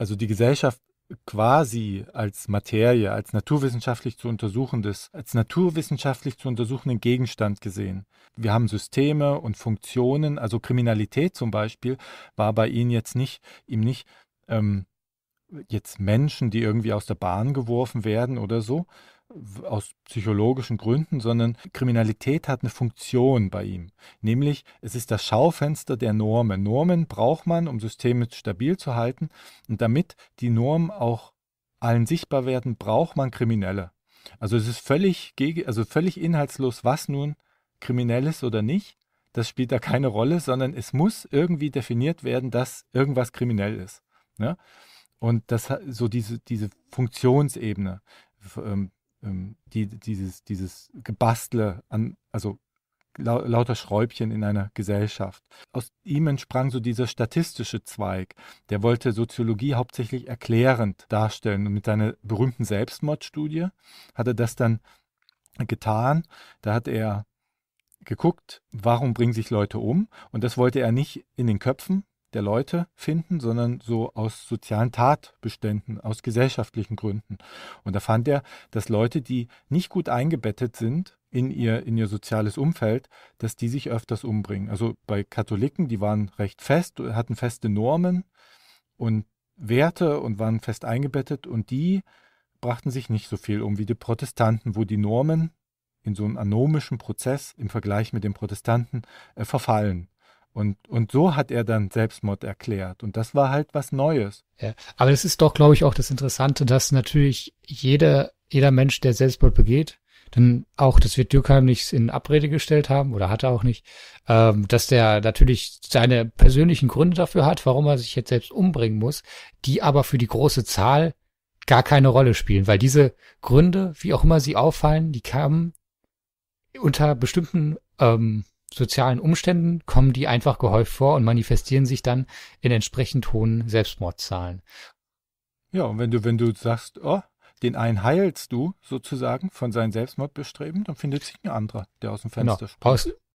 also die Gesellschaft quasi als Materie, als naturwissenschaftlich zu untersuchendes, als naturwissenschaftlich zu untersuchenden Gegenstand gesehen. Wir haben Systeme und Funktionen, also Kriminalität zum Beispiel war bei ihnen jetzt nicht, ihm nicht ähm, jetzt Menschen, die irgendwie aus der Bahn geworfen werden oder so, aus psychologischen Gründen, sondern Kriminalität hat eine Funktion bei ihm. Nämlich, es ist das Schaufenster der Normen. Normen braucht man, um Systeme stabil zu halten. Und damit die Normen auch allen sichtbar werden, braucht man Kriminelle. Also es ist völlig, gegen, also völlig inhaltslos, was nun kriminell ist oder nicht. Das spielt da keine Rolle, sondern es muss irgendwie definiert werden, dass irgendwas kriminell ist. Ne? Und das so diese, diese Funktionsebene ähm, ähm, die, dieses, dieses Gebastle an, also lauter Schräubchen in einer Gesellschaft. Aus ihm entsprang so dieser statistische Zweig. Der wollte Soziologie hauptsächlich erklärend darstellen. Und mit seiner berühmten Selbstmordstudie hat er das dann getan. Da hat er geguckt, warum bringen sich Leute um. Und das wollte er nicht in den Köpfen der Leute finden, sondern so aus sozialen Tatbeständen, aus gesellschaftlichen Gründen. Und da fand er, dass Leute, die nicht gut eingebettet sind in ihr, in ihr soziales Umfeld, dass die sich öfters umbringen. Also bei Katholiken, die waren recht fest, hatten feste Normen und Werte und waren fest eingebettet und die brachten sich nicht so viel um wie die Protestanten, wo die Normen in so einem anomischen Prozess im Vergleich mit den Protestanten äh, verfallen. Und, und so hat er dann Selbstmord erklärt. Und das war halt was Neues. Ja, aber es ist doch, glaube ich, auch das Interessante, dass natürlich jeder, jeder Mensch, der Selbstmord begeht, dann auch, das wird Dürkheim nicht in Abrede gestellt haben oder hat er auch nicht, ähm, dass der natürlich seine persönlichen Gründe dafür hat, warum er sich jetzt selbst umbringen muss, die aber für die große Zahl gar keine Rolle spielen, weil diese Gründe, wie auch immer sie auffallen, die kamen unter bestimmten ähm, sozialen Umständen kommen die einfach gehäuft vor und manifestieren sich dann in entsprechend hohen Selbstmordzahlen. Ja, und wenn du, wenn du sagst, oh, den einen heilst du sozusagen von seinem Selbstmordbestreben, dann findet sich ein anderer, der aus dem genau. Fenster genau. springt. Aus,